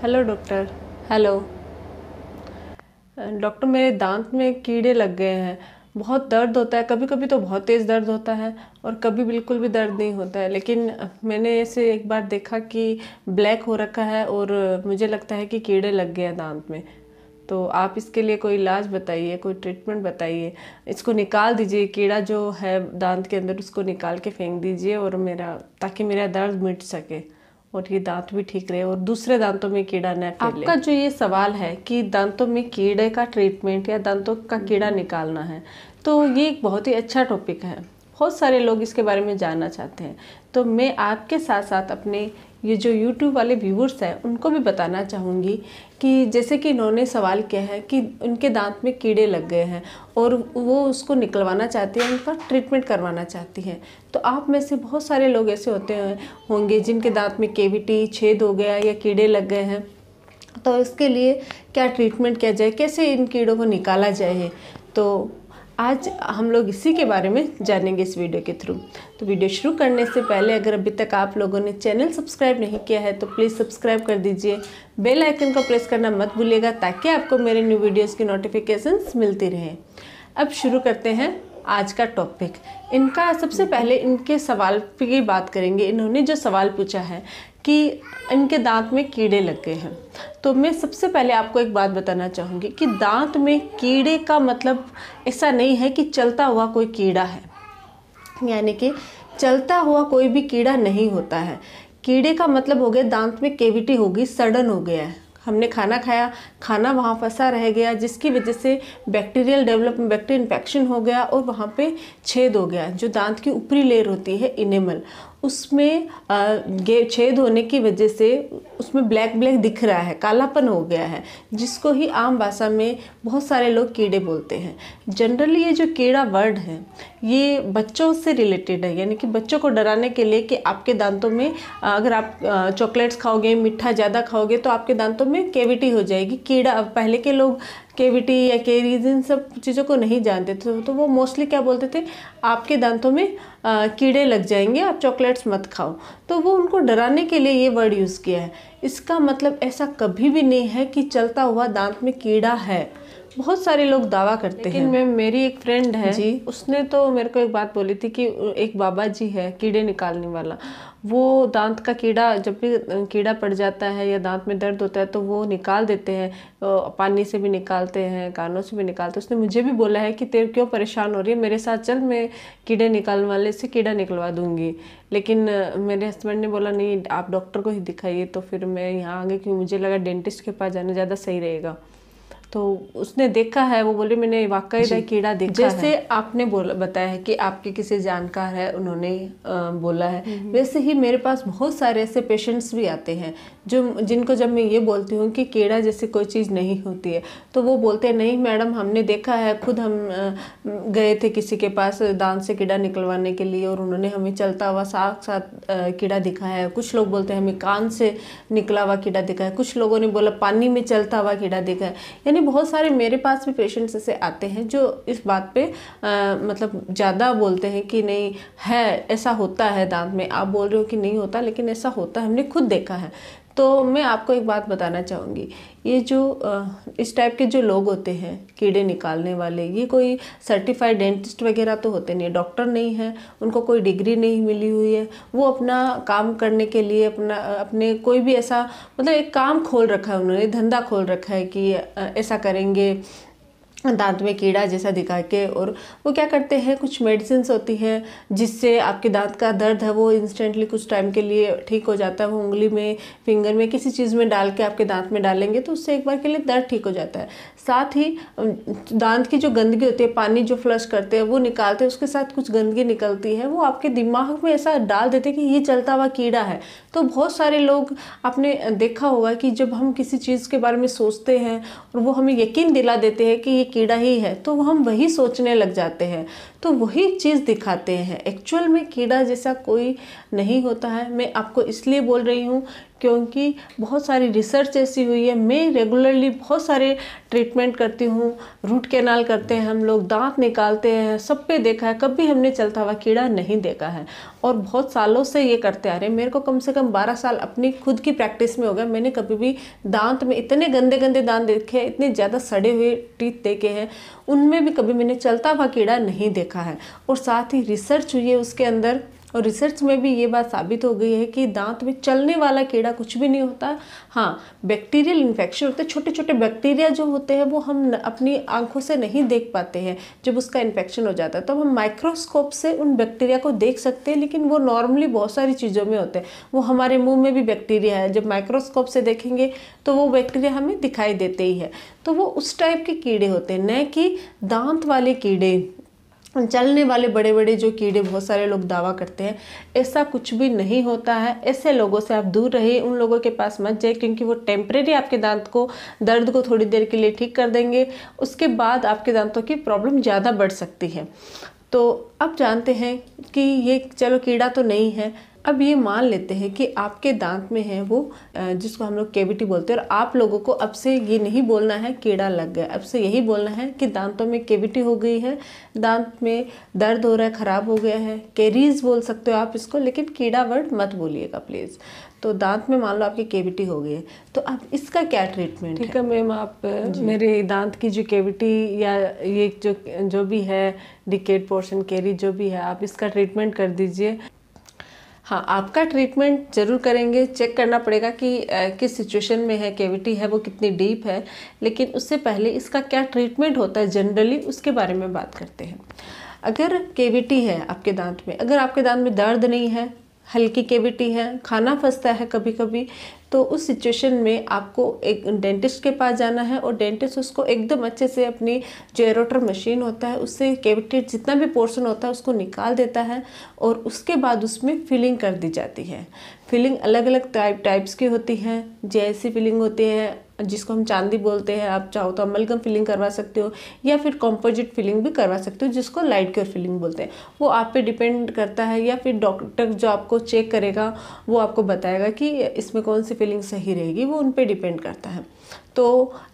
Hello doctor hello doctor मेरे दांत में कीड़े लग गए हैं बहुत दर्द होता है कभी कभी तो बहुत तेज़ दर्द होता है और कभी बिल्कुल भी दर्द नहीं होता है लेकिन मैंने ऐसे एक बार देखा कि ब्लैक हो रखा है और मुझे लगता है कि कीड़े लग गए हैं दांत में तो आप इसके लिए कोई इलाज बताइए कोई ट्रीटमेंट बताइए इसको निकाल दीजिए कीड़ा जो है दांत के अंदर उसको निकाल के फेंक दीजिए और मेरा ताकि मेरा दर्द मिट सके और ये दांत भी ठीक रहे और दूसरे दांतों में कीड़ा न फैले आपका जो ये सवाल है कि दांतों में कीड़े का ट्रीटमेंट या दांतों का कीड़ा निकालना है तो ये एक बहुत ही अच्छा टॉपिक है बहुत सारे लोग इसके बारे में जानना चाहते हैं तो मैं आपके साथ साथ अपने ये जो यूट्यूब वाले व्यूवर्स हैं उनको भी बताना चाहूँगी कि जैसे कि इन्होंने सवाल किया है कि उनके दांत में कीड़े लग गए हैं और वो उसको निकलवाना चाहती हैं उन पर ट्रीटमेंट करवाना चाहती हैं तो आप में से बहुत सारे लोग ऐसे होते हैं होंगे जिनके दांत में केविटी छेद हो गया या कीड़े लग गए हैं तो इसके लिए क्या ट्रीटमेंट किया जाए कैसे इन कीड़ों को निकाला जाए तो आज हम लोग इसी के बारे में जानेंगे इस वीडियो के थ्रू तो वीडियो शुरू करने से पहले अगर अभी तक आप लोगों ने चैनल सब्सक्राइब नहीं किया है तो प्लीज़ सब्सक्राइब कर दीजिए बेल आइकन को प्रेस करना मत भूलिएगा ताकि आपको मेरे न्यू वीडियोस की नोटिफिकेशंस मिलती रहे अब शुरू करते हैं आज का टॉपिक इनका सबसे पहले इनके सवाल की बात करेंगे इन्होंने जो सवाल पूछा है कि इनके दांत में कीड़े लग गए हैं तो मैं सबसे पहले आपको एक बात बताना चाहूँगी कि दांत में कीड़े का मतलब ऐसा नहीं है कि चलता हुआ कोई कीड़ा है यानी कि चलता हुआ कोई भी कीड़ा नहीं होता है कीड़े का मतलब हो गया दांत में केविटी होगी सड़न हो गया है हमने खाना खाया खाना वहाँ फंसा रह गया जिसकी वजह से बैक्टीरियल डेवलप बैक्टीरिया इन्फेक्शन हो गया और वहाँ पे छेद हो गया जो दांत की ऊपरी लेयर होती है इनेमल उसमें छेद होने की वजह से उसमें ब्लैक ब्लैक दिख रहा है कालापन हो गया है जिसको ही आम भाषा में बहुत सारे लोग कीड़े बोलते हैं जनरली ये जो कीड़ा वर्ड है ये बच्चों से रिलेटेड है यानी कि बच्चों को डराने के लिए कि आपके दांतों में अगर आप चॉकलेट्स खाओगे मीठा ज़्यादा खाओगे तो आपके दांतों में केविटी हो जाएगी कीड़ा पहले के लोग केविटी या केरीज इन सब चीज़ों को नहीं जानते थे तो वो मोस्टली क्या बोलते थे आपके दांतों में आ, कीड़े लग जाएंगे आप चॉकलेट्स मत खाओ तो वो उनको डराने के लिए ये वर्ड यूज़ किया है इसका मतलब ऐसा कभी भी नहीं है कि चलता हुआ दांत में कीड़ा है बहुत सारे लोग दावा करते लेकिन हैं मैम मेरी एक फ्रेंड है जी उसने तो मेरे को एक बात बोली थी कि एक बाबा जी है कीड़े निकालने वाला वो दांत का कीड़ा जब भी कीड़ा पड़ जाता है या दांत में दर्द होता है तो वो निकाल देते हैं पानी से भी निकालते हैं कानों से भी निकालते उसने मुझे भी बोला है कि तेरे क्यों परेशान हो रही है मेरे साथ चल मैं कीड़े निकालने वाले से कीड़ा निकलवा दूंगी लेकिन मेरे हस्बैंड ने बोला नहीं आप डॉक्टर को ही दिखाइए तो फिर मैं यहाँ गई क्योंकि मुझे लगा डेंटिस्ट के पास जाना ज़्यादा सही रहेगा तो उसने देखा है वो बोले मैंने वाकई में कीड़ा देखा जैसे है। आपने बोला बताया है कि आपके किसी जानकार है उन्होंने आ, बोला है हम्म। वैसे ही मेरे पास बहुत सारे ऐसे पेशेंट्स भी आते हैं जो जिनको जब मैं ये बोलती हूँ कि कीड़ा जैसी कोई चीज़ नहीं होती है तो वो बोलते हैं नहीं मैडम हमने देखा है खुद हम गए थे किसी के पास दांत से कीड़ा निकलवाने के लिए और उन्होंने हमें चलता हुआ साथ साथ कीड़ा दिखा है कुछ लोग बोलते हैं हमें कान से निकला हुआ कीड़ा दिखा है कुछ लोगों ने बोला पानी में चलता हुआ कीड़ा दिखा है यानी बहुत सारे मेरे पास भी पेशेंट्स ऐसे आते हैं जो इस बात पे आ, मतलब ज़्यादा बोलते हैं कि नहीं है ऐसा होता है दांत में आप बोल रहे हो कि नहीं होता लेकिन ऐसा होता है हमने खुद देखा है तो मैं आपको एक बात बताना चाहूँगी ये जो इस टाइप के जो लोग होते हैं कीड़े निकालने वाले ये कोई सर्टिफाइड डेंटिस्ट वगैरह तो होते नहीं डॉक्टर नहीं है उनको कोई डिग्री नहीं मिली हुई है वो अपना काम करने के लिए अपना अपने कोई भी ऐसा मतलब एक काम खोल रखा है उन्होंने धंधा खोल रखा है कि ऐसा करेंगे दांत में कीड़ा जैसा दिखा के और वो क्या करते हैं कुछ मेडिसिन होती है जिससे आपके दांत का दर्द है वो इंस्टेंटली कुछ टाइम के लिए ठीक हो जाता है वो उंगली में फिंगर में किसी चीज़ में डाल के आपके दांत में डालेंगे तो उससे एक बार के लिए दर्द ठीक हो जाता है साथ ही दांत की जो गंदगी होती है पानी जो फ्लश करते हैं वो निकालते हैं उसके साथ कुछ गंदगी निकलती है वो आपके दिमाग में ऐसा डाल देते हैं कि ये चलता हुआ कीड़ा है तो बहुत सारे लोग आपने देखा होगा कि जब हम किसी चीज़ के बारे में सोचते हैं और वो हमें यकीन दिला देते हैं कि ये कीड़ा ही है तो हम वही सोचने लग जाते हैं तो वही चीज़ दिखाते हैं एक्चुअल में कीड़ा जैसा कोई नहीं होता है मैं आपको इसलिए बोल रही हूँ क्योंकि बहुत सारी रिसर्च ऐसी हुई है मैं रेगुलरली बहुत सारे ट्रीटमेंट करती हूँ रूट कैनाल करते हैं हम लोग दांत निकालते हैं सब पे देखा है कभी हमने चलता हुआ कीड़ा नहीं देखा है और बहुत सालों से ये करते आ रहे हैं मेरे को कम से कम 12 साल अपनी खुद की प्रैक्टिस में हो गया मैंने कभी भी दांत में इतने गंदे गंदे दांत देखे हैं इतने ज़्यादा सड़े हुए टीथ देखे हैं उनमें भी कभी मैंने चलता हुआ कीड़ा नहीं देखा है और साथ ही रिसर्च हुई है उसके अंदर और रिसर्च में भी ये बात साबित हो गई है कि दांत में चलने वाला कीड़ा कुछ भी नहीं होता हाँ बैक्टीरियल इन्फेक्शन होते छोटे छोटे बैक्टीरिया जो होते हैं वो हम अपनी आंखों से नहीं देख पाते हैं जब उसका इन्फेक्शन हो जाता है तो हम माइक्रोस्कोप से उन बैक्टीरिया को देख सकते हैं लेकिन वो नॉर्मली बहुत सारी चीज़ों में होते हैं वो हमारे मुँह में भी बैक्टीरिया है जब माइक्रोस्कोप से देखेंगे तो वो बैक्टीरिया हमें दिखाई देते ही है तो वो उस टाइप के कीड़े होते हैं न कि दांत वाले कीड़े चलने वाले बड़े बड़े जो कीड़े बहुत सारे लोग दावा करते हैं ऐसा कुछ भी नहीं होता है ऐसे लोगों से आप दूर रहिए उन लोगों के पास मत जाए क्योंकि वो टेम्परेरी आपके दांत को दर्द को थोड़ी देर के लिए ठीक कर देंगे उसके बाद आपके दांतों की प्रॉब्लम ज़्यादा बढ़ सकती है तो अब जानते हैं कि ये चलो कीड़ा तो नहीं है अब ये मान लेते हैं कि आपके दांत में है वो जिसको हम लोग केविटी बोलते हैं और आप लोगों को अब से ये नहीं बोलना है कीड़ा लग गया अब से यही बोलना है कि दांतों में केविटी हो गई है दांत में दर्द हो रहा है ख़राब हो गया है कैरीज बोल सकते हो आप इसको लेकिन कीड़ा वर्ड मत बोलिएगा प्लीज़ तो दांत में मान लो आपकी केविटी हो गई है तो अब इसका क्या ट्रीटमेंट ठीक है मैम आप मेरे दांत की जो केविटी या ये जो जो भी है डिकेट पोर्शन कैरी जो भी है आप इसका ट्रीटमेंट कर दीजिए हाँ आपका ट्रीटमेंट जरूर करेंगे चेक करना पड़ेगा कि आ, किस सिचुएशन में है कैविटी है वो कितनी डीप है लेकिन उससे पहले इसका क्या ट्रीटमेंट होता है जनरली उसके बारे में बात करते हैं अगर केविटी है आपके दांत में अगर आपके दांत में दर्द नहीं है हल्की केविटी है खाना फंसता है कभी कभी तो उस सिचुएशन में आपको एक डेंटिस्ट के पास जाना है और डेंटिस्ट उसको एकदम अच्छे से अपनी जो एरोटर मशीन होता है उससे केविटी जितना भी पोर्शन होता है उसको निकाल देता है और उसके बाद उसमें फिलिंग कर दी जाती है फिलिंग अलग अलग टाइप टाइप्स की होती हैं जैसी फिलिंग होती है जिसको हम चांदी बोलते हैं आप चाहो तो अमलगम फिलिंग करवा सकते हो या फिर कॉम्पोजिट फिलिंग भी करवा सकते हो जिसको लाइट क्योर फिलिंग बोलते हैं वो आप पे डिपेंड करता है या फिर डॉक्टर जो आपको चेक करेगा वो आपको बताएगा कि इसमें कौन सी फिलिंग सही रहेगी वो उन पर डिपेंड करता है तो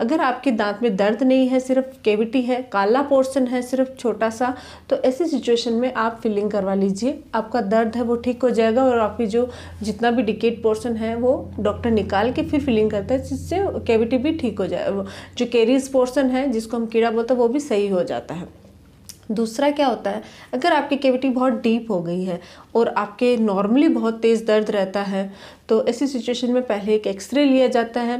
अगर आपके दांत में दर्द नहीं है सिर्फ केविटी है काला पोर्शन है सिर्फ छोटा सा तो ऐसी सिचुएशन में आप फिलिंग करवा लीजिए आपका दर्द है वो ठीक हो जाएगा और आपकी जो जितना भी डिकेट पोर्शन है वो डॉक्टर निकाल के फिर फिलिंग करता है जिससे कैविटी भी ठीक हो जाए जो कैरीज पोर्सन है जिसको हम कीड़ा बोलते हैं वो भी सही हो जाता है दूसरा क्या होता है अगर आपकी कैविटी बहुत डीप हो गई है और आपके नॉर्मली बहुत तेज़ दर्द रहता है तो ऐसी सिचुएशन में पहले एक एक्सरे लिया जाता है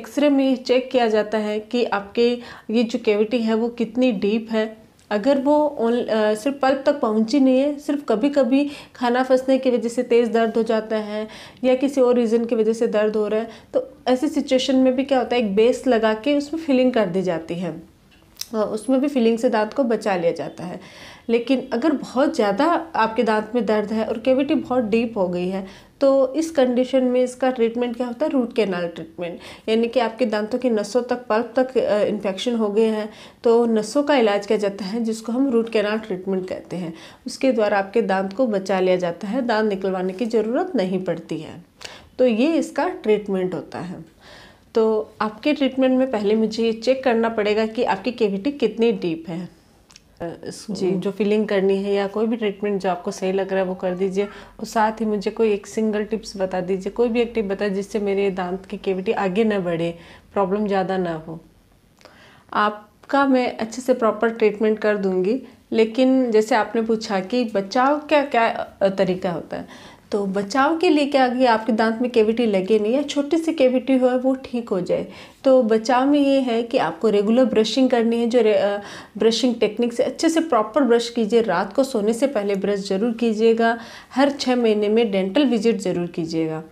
एक्सरे में चेक किया जाता है कि आपके ये जो कैविटी है वो कितनी डीप है अगर वो ओन सिर्फ पल्प तक पहुंची नहीं है सिर्फ कभी कभी खाना फंसने की वजह से तेज़ दर्द हो जाता है या किसी और रीज़न की वजह से दर्द हो रहा है तो ऐसी सिचुएशन में भी क्या होता है एक बेस लगा के उसमें फिलिंग कर दी जाती है उसमें भी फिलिंग से दांत को बचा लिया जाता है लेकिन अगर बहुत ज़्यादा आपके दांत में दर्द है और कैविटी बहुत डीप हो गई है तो इस कंडीशन में इसका ट्रीटमेंट क्या होता है रूट कैनाल ट्रीटमेंट यानी कि आपके दांतों की नसों तक पल्प तक इन्फेक्शन हो गए हैं तो नसों का इलाज किया जाता है जिसको हम रूट कैनाल ट्रीटमेंट कहते हैं उसके द्वारा आपके दांत को बचा लिया जाता है दांत निकलवाने की ज़रूरत नहीं पड़ती है तो ये इसका ट्रीटमेंट होता है तो आपके ट्रीटमेंट में पहले मुझे ये चेक करना पड़ेगा कि आपकी केविटी कितनी डीप है जी जो फीलिंग करनी है या कोई भी ट्रीटमेंट जो आपको सही लग रहा है वो कर दीजिए और साथ ही मुझे कोई एक सिंगल टिप्स बता दीजिए कोई भी एक टिप बता जिससे मेरे दांत की केविटी आगे ना बढ़े प्रॉब्लम ज़्यादा ना हो आपका मैं अच्छे से प्रॉपर ट्रीटमेंट कर दूँगी लेकिन जैसे आपने पूछा कि बचाव क्या क्या तरीका होता है तो बचाव के लिए क्या कि आपके दांत में केविटी लगे नहीं या छोटी सी केविटी हो वो ठीक हो जाए तो बचाव में ये है कि आपको रेगुलर ब्रशिंग करनी है जो ब्रशिंग टेक्निक से अच्छे से प्रॉपर ब्रश कीजिए रात को सोने से पहले ब्रश ज़रूर कीजिएगा हर छः महीने में डेंटल विजिट ज़रूर कीजिएगा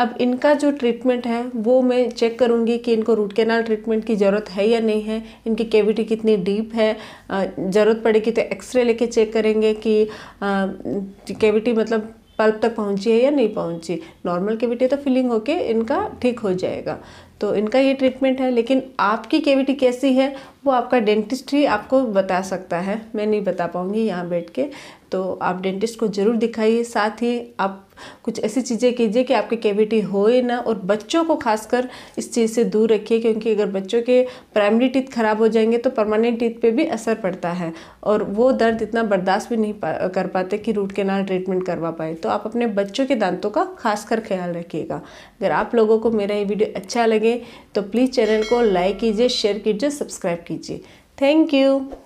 अब इनका जो ट्रीटमेंट है वो मैं चेक करूँगी कि इनको रूट कैनाल ट्रीटमेंट की ज़रूरत है या नहीं है इनकी केविटी कितनी डीप है ज़रूरत पड़ेगी तो एक्सरे लेके चेक करेंगे कि केविटी मतलब पल्प तक पहुंची है या नहीं पहुंची नॉर्मल केविटी तो फिलिंग होके इनका ठीक हो जाएगा तो इनका ये ट्रीटमेंट है लेकिन आपकी केविटी कैसी है वो आपका डेंटिस्ट ही आपको बता सकता है मैं नहीं बता पाऊँगी यहाँ बैठ के तो आप डेंटिस्ट को ज़रूर दिखाइए साथ ही आप कुछ ऐसी चीज़ें कीजिए कि आपकी कैविटी होए ना और बच्चों को खासकर इस चीज़ से दूर रखिए क्योंकि अगर बच्चों के प्राइमरी टीथ खराब हो जाएंगे तो परमानेंट टीथ पे भी असर पड़ता है और वो दर्द इतना बर्दाश्त भी नहीं पा, कर पाते कि रूट केनाल ट्रीटमेंट करवा पाए तो आप अपने बच्चों के दांतों का खासकर ख्याल रखिएगा अगर आप लोगों को मेरा ये वीडियो अच्छा लगे तो प्लीज़ चैनल को लाइक कीजिए शेयर कीजिए सब्सक्राइब कीजिए थैंक यू